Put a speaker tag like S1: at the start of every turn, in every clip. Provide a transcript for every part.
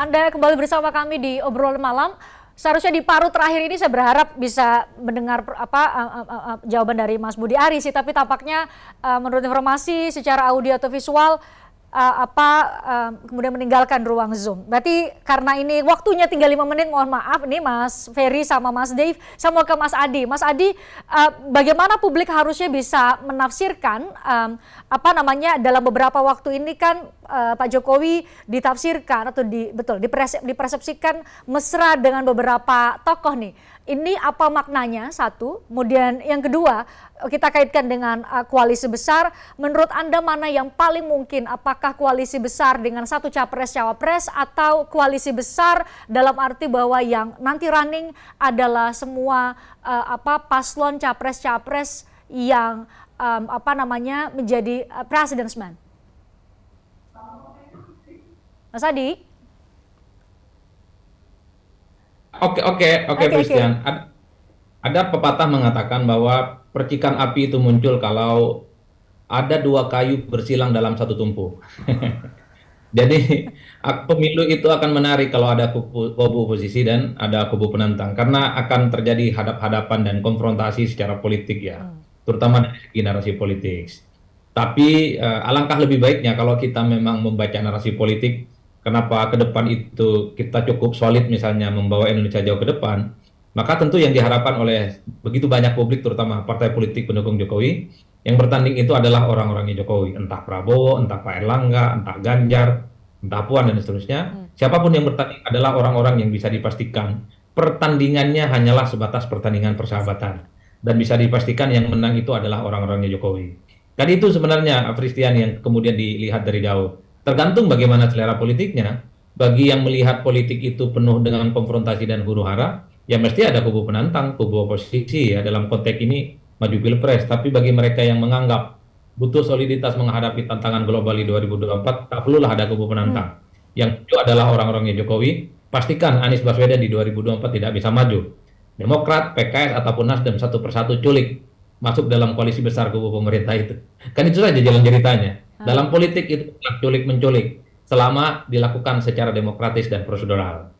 S1: Anda kembali bersama kami di obrol malam. Seharusnya di paruh terakhir ini saya berharap bisa mendengar apa uh, uh, uh, jawaban dari Mas Budi Ari sih, tapi tampaknya uh, menurut informasi secara audio atau visual uh, apa uh, kemudian meninggalkan ruang Zoom. Berarti karena ini waktunya tinggal lima menit, mohon maaf nih Mas Ferry sama Mas Dave, sama mau ke Mas Adi. Mas Adi, uh, bagaimana publik harusnya bisa menafsirkan um, apa namanya dalam beberapa waktu ini kan uh, Pak Jokowi ditafsirkan atau di, betul dipersep, dipersepsikan mesra dengan beberapa tokoh nih. Ini apa maknanya satu, kemudian yang kedua kita kaitkan dengan koalisi besar. Menurut anda mana yang paling mungkin? Apakah apakah koalisi besar dengan satu capres cawapres atau koalisi besar dalam arti bahwa yang nanti running adalah semua uh, apa paslon capres cawapres yang um, apa namanya menjadi uh, eh, man. Mas Adi?
S2: Oke oke oke Christian. Ada, ada pepatah mengatakan bahwa percikan api itu muncul kalau ada dua kayu bersilang dalam satu tumpu. Jadi pemilu itu akan menarik kalau ada kubu, kubu oposisi dan ada kubu penantang karena akan terjadi hadap-hadapan dan konfrontasi secara politik ya, hmm. terutama dari narasi politik. Tapi uh, alangkah lebih baiknya kalau kita memang membaca narasi politik, kenapa ke depan itu kita cukup solid misalnya membawa Indonesia jauh ke depan, maka tentu yang diharapkan oleh begitu banyak publik terutama partai politik pendukung Jokowi yang bertanding itu adalah orang-orangnya Jokowi, entah Prabowo, entah Pak Erlangga, entah Ganjar, entah Puan dan seterusnya. Hmm. Siapapun yang bertanding adalah orang-orang yang bisa dipastikan pertandingannya hanyalah sebatas pertandingan persahabatan dan bisa dipastikan yang menang itu adalah orang-orangnya Jokowi. Tadi itu sebenarnya Fristian yang kemudian dilihat dari jauh. Tergantung bagaimana selera politiknya. Bagi yang melihat politik itu penuh dengan konfrontasi dan huru hara, ya mesti ada kubu penantang, kubu oposisi ya dalam konteks ini maju pilpres. Tapi bagi mereka yang menganggap butuh soliditas menghadapi tantangan global di 2024, tak perlulah ada kubu penantang. Hmm. Kan. Yang itu adalah orang-orangnya Jokowi. Pastikan Anies Baswedan di 2024 tidak bisa maju. Demokrat, PKS, ataupun Nasdem satu persatu culik masuk dalam koalisi besar kubu pemerintah itu. Kan itu saja jalan ceritanya. Hmm. Dalam politik itu culik-menculik selama dilakukan secara demokratis dan prosedural.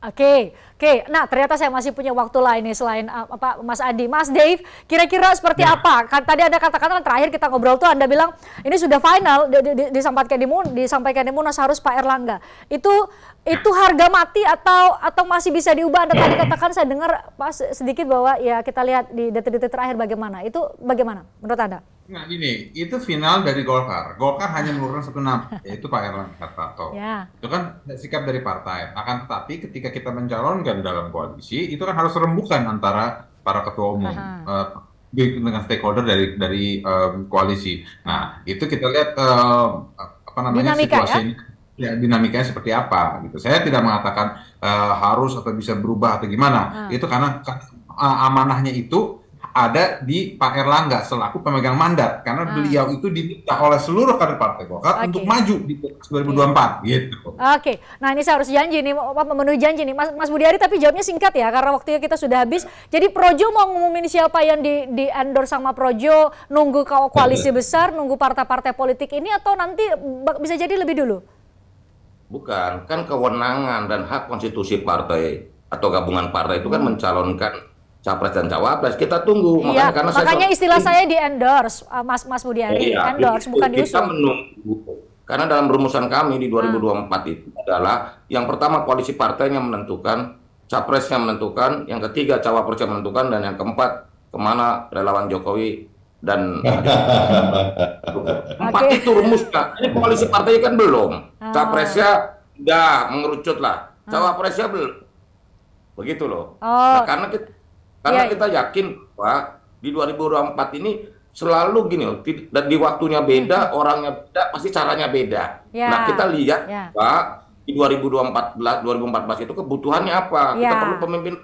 S1: Oke, okay. Oke, nah ternyata saya masih punya waktu lain nih selain eh, apa Mas Adi, Mas Dave. Kira-kira seperti ya. apa? Kan tadi ada kata katakan terakhir kita ngobrol tuh Anda bilang ini sudah final di, di, disampaikan di Mun, disampaikan di Munas harus Pak Erlangga. Itu itu harga mati atau atau masih bisa diubah? Anda tadi katakan saya dengar pas sedikit bahwa ya kita lihat di detik-detik terakhir bagaimana. Itu bagaimana menurut Anda?
S2: Nah gini, itu final dari Golkar. Golkar hanya menurunkan satu nama, yaitu Pak Erlangga Hartarto. Ya. Itu kan sikap dari partai. Akan tetapi ketika kita mencalonkan dalam koalisi, itu kan harus rembukan antara para ketua umum -huh. Eh, uh, dengan stakeholder dari dari um, koalisi. Nah itu kita lihat uh, apa namanya Dinamika, situasi ya? ya dinamikanya seperti apa gitu. Saya tidak mengatakan uh, harus atau bisa berubah atau gimana. Hmm. Itu karena uh, amanahnya itu ada di Pak Erlangga selaku pemegang mandat karena hmm. beliau itu diminta oleh seluruh kader Partai Golkar okay. untuk maju di 2024 gitu.
S1: Oke. Okay. Nah, ini saya harus janji nih memenuhi janji nih Mas Mas Budiari tapi jawabnya singkat ya karena waktunya kita sudah habis. Jadi Projo mau ngumumin siapa yang di di endorse sama Projo nunggu koalisi besar, nunggu partai-partai politik ini atau nanti bisa jadi lebih dulu?
S3: Bukan, kan kewenangan dan hak konstitusi partai atau gabungan partai itu kan hmm. mencalonkan capres dan cawapres kita tunggu iya, makanya karena makanya saya, istilah saya
S1: di endorse uh, Mas Mas Budi Ari iya, endorse itu, bukan diusung kita
S3: menunggu karena dalam rumusan kami di 2024 hmm. itu adalah yang pertama koalisi partai yang menentukan capres yang menentukan yang ketiga cawapresnya menentukan dan yang keempat kemana relawan Jokowi dan empat okay. itu rumusnya ini koalisi partai kan belum hmm. capresnya udah mengerucut lah ah. cawapresnya belum begitu loh oh. nah, karena kita karena ya. kita iya. yakin Pak, di 2024 ini selalu gini loh, dan di waktunya beda, orangnya beda, pasti caranya beda. Ya. Nah, kita lihat ya. Pak, di 2024 2014 itu kebutuhannya apa? Kita ya. perlu pemimpin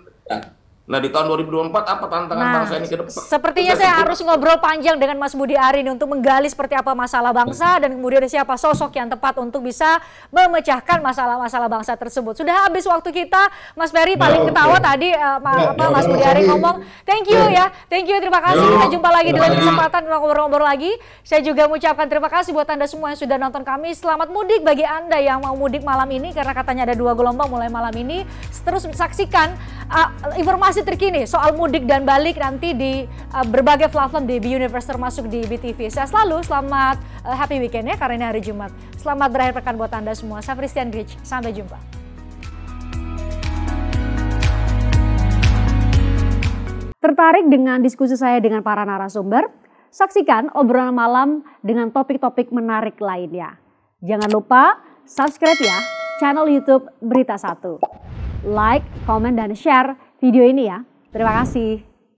S3: Nah di tahun 2024 apa tantangan nah, bangsa ini ke depan?
S1: Sepertinya Udah saya harus gitu. ngobrol panjang dengan Mas Budi Arin untuk menggali seperti apa masalah bangsa dan kemudian siapa sosok yang tepat untuk bisa memecahkan masalah-masalah bangsa tersebut. Sudah habis waktu kita, Mas Ferry ya, paling ya, ketawa okay. tadi uh, ya, apa, ya, Mas ya, Budi Arin ngomong. Thank you ya. ya, thank you terima kasih. Kita jumpa lagi dengan kesempatan ngobrol-ngobrol lagi. Saya juga mengucapkan terima kasih buat anda semua yang sudah nonton kami. Selamat mudik bagi anda yang mau mudik malam ini karena katanya ada dua gelombang mulai malam ini. Terus saksikan uh, informasi Informasi terkini soal mudik dan balik nanti di uh, berbagai platform Be Universe termasuk di BTV. Saya selalu selamat uh, happy weekend ya karena ini hari Jumat. Selamat berakhir pekan buat Anda semua. Saya Christian Grich, sampai jumpa. Tertarik dengan diskusi saya dengan para narasumber? Saksikan obrolan malam dengan topik-topik menarik lainnya. Jangan lupa subscribe ya channel YouTube Berita Satu. Like, comment, dan share video ini ya. Terima kasih.